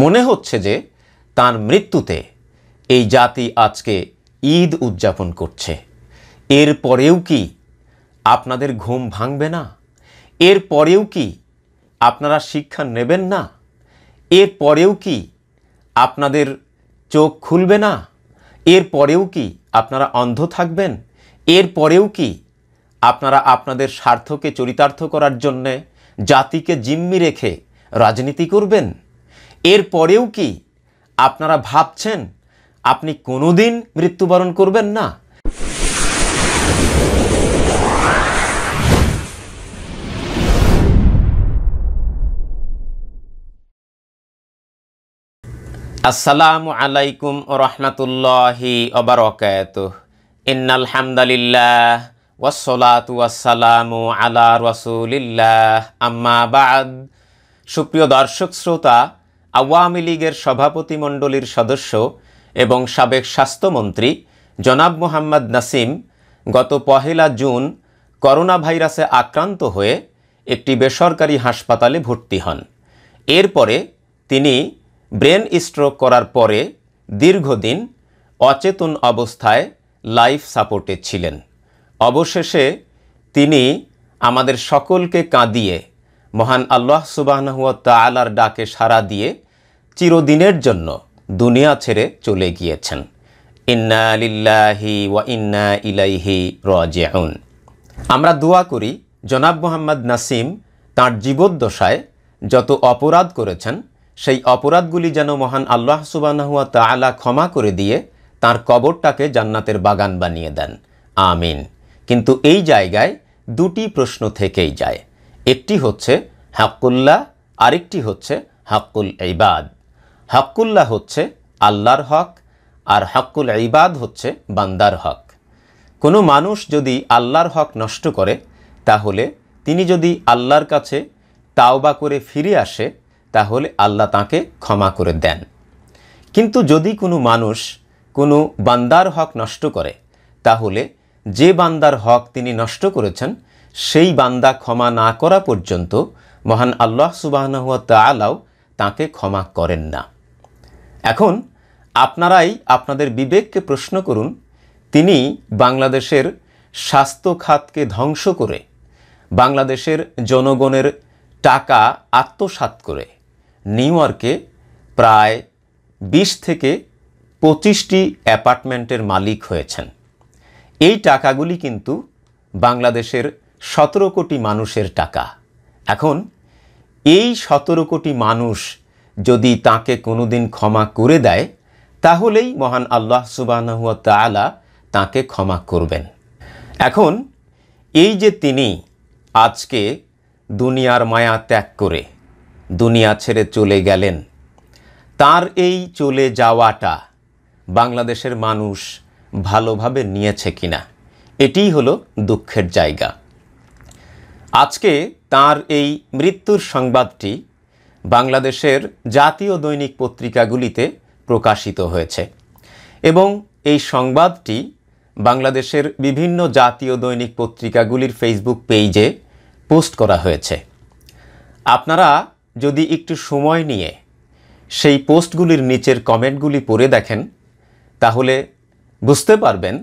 মনে হচ্ছে যে তার মৃত্যুতে এই জাতি আজকে ঈদ উদযাপন করছে এর পরেও কি আপনাদের ঘুম ভাঙবে না এর পরেও কি আপনারা শিক্ষা নেবেন না এর পরেও কি আপনাদের চোখ খুলবে না এর পরেও কি আপনারা অন্ধ থাকবেন এর পরেও কি আপনারা আপনাদের স্বার্থকে চরিতার্থ করার জন্যে জাতিকে জিম্মি রেখে রাজনীতি করবেন এরপরেও কি আপনারা ভাবছেন আপনি কোনো দিন মৃত্যুবরণ করবেন না আসসালামু আলাইকুম রহমতুল্লাহি অবরকাত ইন্নাল হামদালিল্লাহ ওয়াসলাতু আসসালামু আলা রসুলিল্লাহ আম্মা বাদ সুপ্রিয় দর্শক শ্রোতা আওয়ামী লীগের সভাপতিমণ্ডলীর সদস্য এবং সাবেক স্বাস্থ্যমন্ত্রী জনাব মোহাম্মদ নাসিম গত পহেলা জুন করোনা ভাইরাসে আক্রান্ত হয়ে একটি বেসরকারি হাসপাতালে ভর্তি হন এরপরে তিনি ব্রেন স্ট্রোক করার পরে দীর্ঘদিন অচেতন অবস্থায় লাইফ সাপোর্টে ছিলেন অবশেষে তিনি আমাদের সকলকে কাঁদিয়ে মহান আল্লাহ সুবাহ তালার ডাকে সাড়া দিয়ে চিরদিনের জন্য দুনিয়া ছেড়ে চলে গিয়েছেন ইন্না লিল্লাহি ওয়া ইন্না ইলাইহি রাজিউন আমরা দোয়া করি জনাব মোহাম্মদ নাসিম তাঁর জীবদ্দশায় যত অপরাধ করেছেন সেই অপরাধগুলি যেন মহান আল্লাহ সুবানহুয়া তালা ক্ষমা করে দিয়ে তার কবরটাকে জান্নাতের বাগান বানিয়ে দেন আমিন কিন্তু এই জায়গায় দুটি প্রশ্ন থেকেই যায় একটি হচ্ছে হাক্কুল্লাহ আরেকটি হচ্ছে হাক্কুল ইবাদ হাক্কুল্লাহ হচ্ছে আল্লাহর হক আর হাক্কুল ইবাদ হচ্ছে বান্দার হক কোনো মানুষ যদি আল্লাহর হক নষ্ট করে তাহলে তিনি যদি আল্লাহর কাছে তাওবা করে ফিরে আসে তাহলে আল্লাহ তাকে ক্ষমা করে দেন কিন্তু যদি কোনো মানুষ কোনো বান্দার হক নষ্ট করে তাহলে যে বান্দার হক তিনি নষ্ট করেছেন সেই বান্দা ক্ষমা না করা পর্যন্ত মহান আল্লাহ সুবাহনহুয়া তালাও তাকে ক্ষমা করেন না এখন আপনারাই আপনাদের বিবেককে প্রশ্ন করুন তিনি বাংলাদেশের স্বাস্থ্য খাতকে ধ্বংস করে বাংলাদেশের জনগণের টাকা আত্মসাত করে নিউ ইয়র্কে প্রায় বিশ থেকে পঁচিশটি অ্যাপার্টমেন্টের মালিক হয়েছেন এই টাকাগুলি কিন্তু বাংলাদেশের সতেরো কোটি মানুষের টাকা এখন এই সতেরো কোটি মানুষ যদি তাকে কোনোদিন ক্ষমা করে দেয় তাহলেই মহান আল্লাহ সুবাহনুয়া তালা তাকে ক্ষমা করবেন এখন এই যে তিনি আজকে দুনিয়ার মায়া ত্যাগ করে দুনিয়া ছেড়ে চলে গেলেন তার এই চলে যাওয়াটা বাংলাদেশের মানুষ ভালোভাবে নিয়েছে কিনা এটিই হলো দুঃখের জায়গা আজকে তার এই মৃত্যুর সংবাদটি বাংলাদেশের জাতীয় দৈনিক পত্রিকাগুলিতে প্রকাশিত হয়েছে এবং এই সংবাদটি বাংলাদেশের বিভিন্ন জাতীয় দৈনিক পত্রিকাগুলির ফেসবুক পেজে পোস্ট করা হয়েছে আপনারা যদি একটু সময় নিয়ে সেই পোস্টগুলির নিচের কমেন্টগুলি পড়ে দেখেন তাহলে বুঝতে পারবেন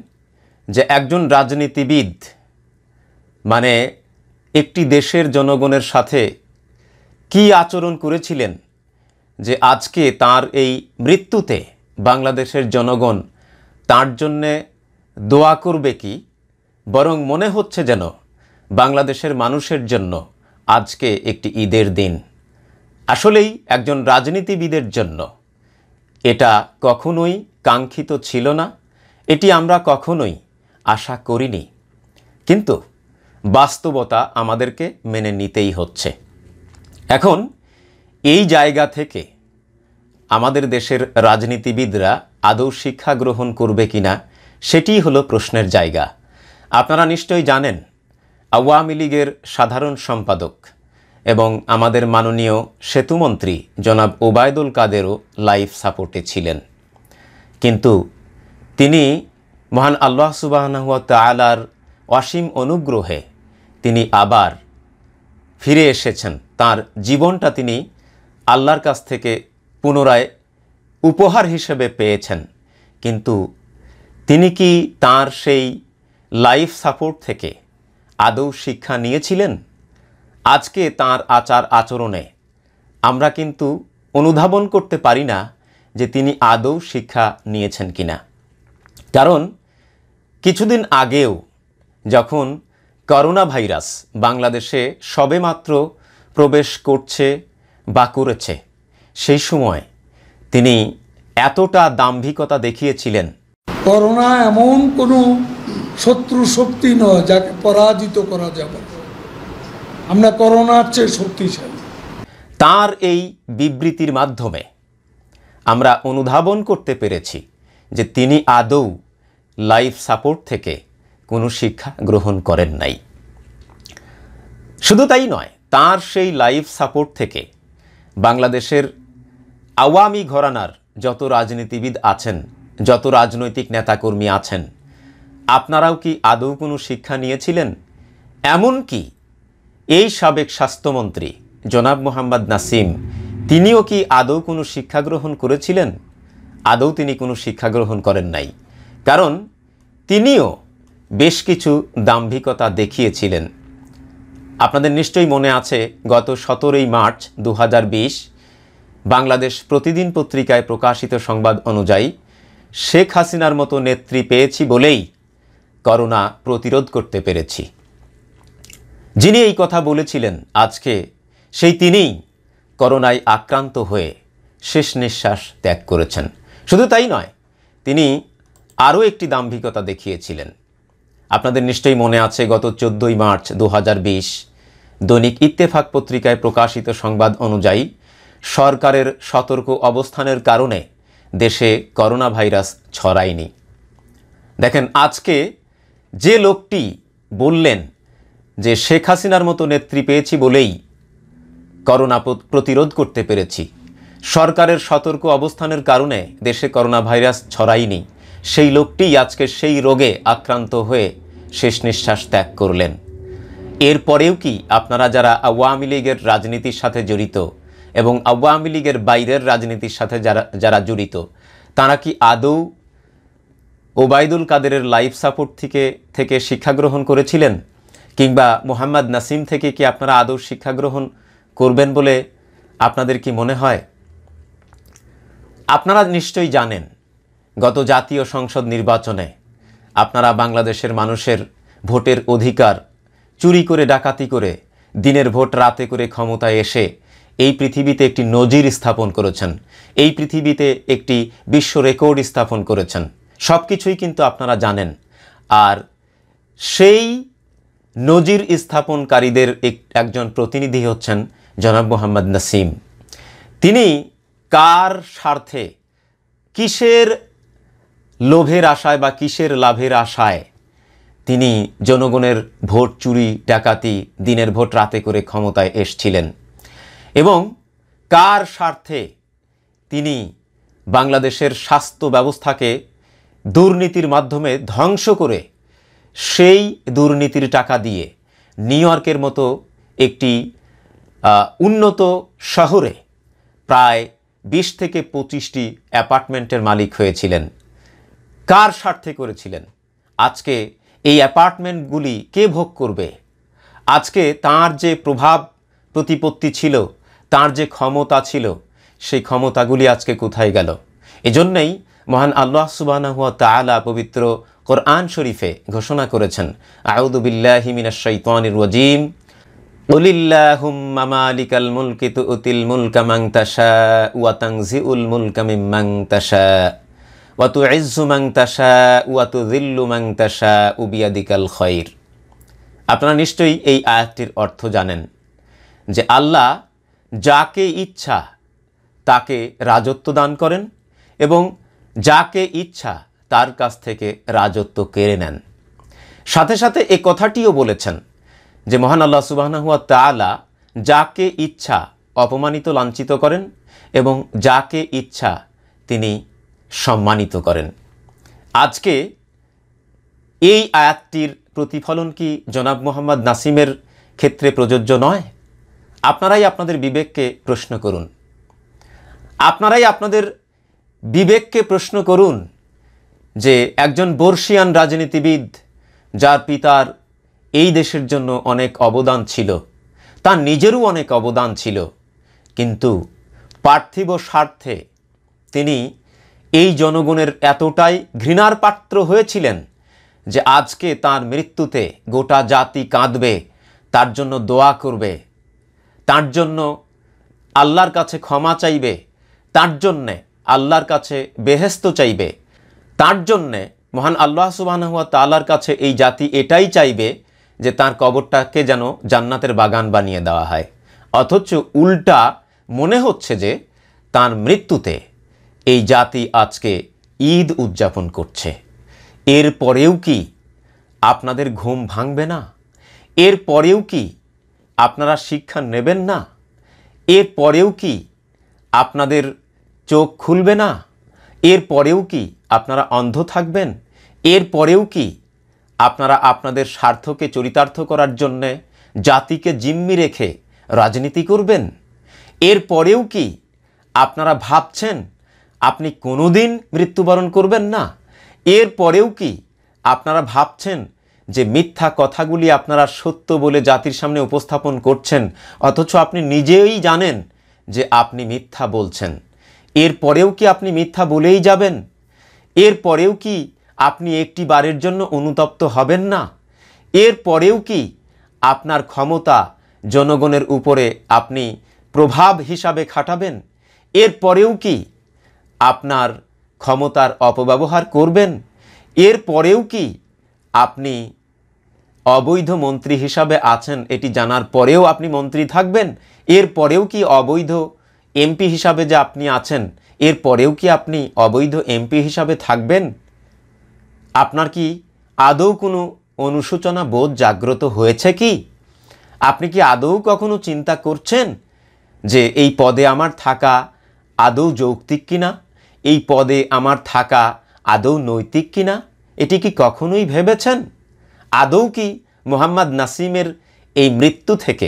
যে একজন রাজনীতিবিদ মানে একটি দেশের জনগণের সাথে কি আচরণ করেছিলেন যে আজকে তার এই মৃত্যুতে বাংলাদেশের জনগণ তার জন্যে দোয়া করবে কি বরং মনে হচ্ছে যেন বাংলাদেশের মানুষের জন্য আজকে একটি ঈদের দিন আসলেই একজন রাজনীতিবিদের জন্য এটা কখনোই কাঙ্ক্ষিত ছিল না এটি আমরা কখনোই আশা করিনি কিন্তু বাস্তবতা আমাদেরকে মেনে নিতেই হচ্ছে এখন এই জায়গা থেকে আমাদের দেশের রাজনীতিবিদরা আদৌ শিক্ষা গ্রহণ করবে কিনা সেটি হলো প্রশ্নের জায়গা আপনারা নিশ্চয়ই জানেন আওয়ামী লীগের সাধারণ সম্পাদক এবং আমাদের মাননীয় সেতুমন্ত্রী জনাব ওবায়দুল কাদেরও লাইফ সাপোর্টে ছিলেন কিন্তু তিনি মহান আল্লাহ সুবাহনাহ তালার অসীম অনুগ্রহে তিনি আবার ফিরে এসেছেন তার জীবনটা তিনি আল্লাহর কাছ থেকে পুনরায় উপহার হিসেবে পেয়েছেন কিন্তু তিনি কি তার সেই লাইফ সাপোর্ট থেকে আদৌ শিক্ষা নিয়েছিলেন আজকে তার আচার আচরণে আমরা কিন্তু অনুধাবন করতে পারি না যে তিনি আদৌ শিক্ষা নিয়েছেন কিনা কারণ কিছুদিন আগেও যখন করোনা ভাইরাস বাংলাদেশে সবেমাত্র প্রবেশ করছে বা করেছে সেই সময় তিনি এতটা দাম্ভিকতা দেখিয়েছিলেন করোনা এমন কোনো শত্রু শক্তি নয় যাকে পরাজিত করা যাবে আমরা করোনার চেয়ে শক্তিশালী তার এই বিবৃতির মাধ্যমে আমরা অনুধাবন করতে পেরেছি যে তিনি আদৌ লাইফ সাপোর্ট থেকে কোনো শিক্ষা গ্রহণ করেন নাই শুধু তাই নয় তার সেই লাইফ সাপোর্ট থেকে বাংলাদেশের আওয়ামী ঘরানার যত রাজনীতিবিদ আছেন যত রাজনৈতিক নেতাকর্মী আছেন আপনারাও কি আদৌ কোনো শিক্ষা নিয়েছিলেন এমন কি এই সাবেক স্বাস্থ্যমন্ত্রী জনাব মোহাম্মদ নাসিম তিনিও কি আদৌ কোনো শিক্ষা গ্রহণ করেছিলেন আদৌ তিনি কোনো শিক্ষা গ্রহণ করেন নাই কারণ তিনিও বেশ কিছু দাম্ভিকতা দেখিয়েছিলেন আপনাদের নিশ্চয়ই মনে আছে গত সতেরোই মার্চ দু বাংলাদেশ প্রতিদিন পত্রিকায় প্রকাশিত সংবাদ অনুযায়ী শেখ হাসিনার মতো নেত্রী পেয়েছি বলেই করোনা প্রতিরোধ করতে পেরেছি যিনি এই কথা বলেছিলেন আজকে সেই তিনিই করোনায় আক্রান্ত হয়ে শেষ নিঃশ্বাস ত্যাগ করেছেন শুধু তাই নয় তিনি আরও একটি দাম্ভিকতা দেখিয়েছিলেন আপনাদের নিশ্চয়ই মনে আছে গত চোদ্দই মার্চ দু দৈনিক ইত্তেফাক পত্রিকায় প্রকাশিত সংবাদ অনুযায়ী সরকারের সতর্ক অবস্থানের কারণে দেশে করোনা ভাইরাস ছড়ায়নি দেখেন আজকে যে লোকটি বললেন যে শেখ হাসিনার মতো নেত্রী পেয়েছি বলেই করোনা প্রতিরোধ করতে পেরেছি সরকারের সতর্ক অবস্থানের কারণে দেশে করোনা ভাইরাস ছড়ায়নি সেই লোকটি আজকে সেই রোগে আক্রান্ত হয়ে শেষ নিঃশ্বাস ত্যাগ করলেন এরপরেও কি আপনারা যারা আওয়ামী লীগের রাজনীতির সাথে জড়িত এবং আওয়ামী লীগের বাইরের রাজনীতির সাথে যারা যারা জড়িত তারা কি আদৌ ওবায়দুল কাদেরের লাইফ সাপোর্ট থেকে থেকে শিক্ষা গ্রহণ করেছিলেন কিংবা মোহাম্মদ নাসিম থেকে কি আপনারা আদৌ শিক্ষা গ্রহণ করবেন বলে আপনাদের কি মনে হয় আপনারা নিশ্চয়ই জানেন গত জাতীয় সংসদ নির্বাচনে আপনারা বাংলাদেশের মানুষের ভোটের অধিকার চুরি করে ডাকাতি করে দিনের ভোট রাতে করে ক্ষমতায় এসে এই পৃথিবীতে একটি নজির স্থাপন করেছেন এই পৃথিবীতে একটি বিশ্ব রেকর্ড স্থাপন করেছেন সব কিছুই কিন্তু আপনারা জানেন আর সেই নজির স্থাপনকারীদের একজন প্রতিনিধি হচ্ছেন জনাব মোহাম্মদ নাসিম তিনি কার স্বার্থে কিসের লোভের আশায় বা কিসের লাভের আশায় তিনি জনগণের ভোট চুরি ডাকাতি দিনের ভোট রাতে করে ক্ষমতায় এসছিলেন এবং কার স্বার্থে তিনি বাংলাদেশের স্বাস্থ্য ব্যবস্থাকে দুর্নীতির মাধ্যমে ধ্বংস করে সেই দুর্নীতির টাকা দিয়ে নিউ ইয়র্কের মতো একটি উন্নত শহরে প্রায় বিশ থেকে পঁচিশটি অ্যাপার্টমেন্টের মালিক হয়েছিলেন কার স্বার্থে করেছিলেন আজকে এই অ্যাপার্টমেন্টগুলি কে ভোগ করবে আজকে তার যে প্রভাব প্রতিপত্তি ছিল তার যে ক্ষমতা ছিল সেই ক্ষমতাগুলি আজকে কোথায় গেল এজন্যই মহান আল্লাহ সুবানাহুয়া তালা পবিত্র কোরআন শরীফে ঘোষণা করেছেন আউদুবিল্লাহিমিনাশাইতানির ওয়াজিম মুলকিত উতিল মুলকা মাংতাশা ওয়াতাংজি উল মুলকা মিম্মাংতাশা ওয়াতু ইজ্জু মাংতাসা ওয়াতু জিল্লু মাংতাসা উবিয়াদিকাল খয়ের আপনারা নিশ্চয়ই এই আয়াতটির অর্থ জানেন যে আল্লাহ যাকে ইচ্ছা তাকে রাজত্ব দান করেন এবং যাকে ইচ্ছা তার কাছ থেকে রাজত্ব কেড়ে নেন সাথে সাথে এ কথাটিও বলেছেন যে মহান আল্লাহ সুবাহনাহুয়া তালা যাকে ইচ্ছা অপমানিত লাঞ্ছিত করেন এবং যাকে ইচ্ছা তিনি সম্মানিত করেন আজকে এই আয়াতটির প্রতিফলন কি জনাব মোহাম্মদ নাসিমের ক্ষেত্রে প্রযোজ্য নয় আপনারাই আপনাদের বিবেককে প্রশ্ন করুন আপনারাই আপনাদের বিবেককে প্রশ্ন করুন যে একজন বর্ষিয়ান রাজনীতিবিদ যার পিতার এই দেশের জন্য অনেক অবদান ছিল তার নিজেরও অনেক অবদান ছিল কিন্তু পার্থিব স্বার্থে তিনি এই জনগণের এতটাই ঘৃণার পাত্র হয়েছিলেন যে আজকে তার মৃত্যুতে গোটা জাতি কাঁদবে তার জন্য দোয়া করবে তার জন্য আল্লাহর কাছে ক্ষমা চাইবে তার জন্যে আল্লাহর কাছে বেহেস্ত চাইবে তার জন্যে মহান আল্লাহ সুবাহানহুয়া তাল্লার কাছে এই জাতি এটাই চাইবে যে তার কবরটাকে যেন জান্নাতের বাগান বানিয়ে দেওয়া হয় অথচ উল্টা মনে হচ্ছে যে তার মৃত্যুতে এই জাতি আজকে ঈদ উদযাপন করছে এর পরেও কি আপনাদের ঘুম ভাঙবে না এর পরেও কি আপনারা শিক্ষা নেবেন না এর পরেও কি আপনাদের চোখ খুলবে না এর পরেও কি আপনারা অন্ধ থাকবেন এর পরেও কি আপনারা আপনাদের স্বার্থকে চরিতার্থ করার জন্যে জাতিকে জিম্মি রেখে রাজনীতি করবেন এর পরেও কি আপনারা ভাবছেন আপনি কোনোদিন মৃত্যুবরণ করবেন না এর পরেও কি আপনারা ভাবছেন যে মিথ্যা কথাগুলি আপনারা সত্য বলে জাতির সামনে উপস্থাপন করছেন অথচ আপনি নিজেই জানেন যে আপনি মিথ্যা বলছেন এর পরেও কি আপনি মিথ্যা বলেই যাবেন এর পরেও কি আপনি একটি বারের জন্য অনুতপ্ত হবেন না এর পরেও কি আপনার ক্ষমতা জনগণের উপরে আপনি প্রভাব হিসাবে খাটাবেন এর পরেও কি আপনার ক্ষমতার অপব্যবহার করবেন এর পরেও কি আপনি অবৈধ মন্ত্রী হিসাবে আছেন এটি জানার পরেও আপনি মন্ত্রী থাকবেন এর পরেও কি অবৈধ এমপি হিসাবে যে আপনি আছেন এর পরেও কি আপনি অবৈধ এমপি হিসাবে থাকবেন আপনার কি আদৌ কোনো অনুশোচনা বোধ জাগ্রত হয়েছে কি আপনি কি আদৌ কখনো চিন্তা করছেন যে এই পদে আমার থাকা আদৌ যৌক্তিক কিনা এই পদে আমার থাকা আদৌ নৈতিক কিনা এটি কি কখনোই ভেবেছেন আদৌ কি মোহাম্মদ নাসিমের এই মৃত্যু থেকে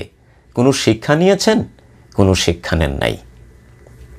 কোনো শিক্ষা নিয়েছেন কোনো শিক্ষা নেন নাই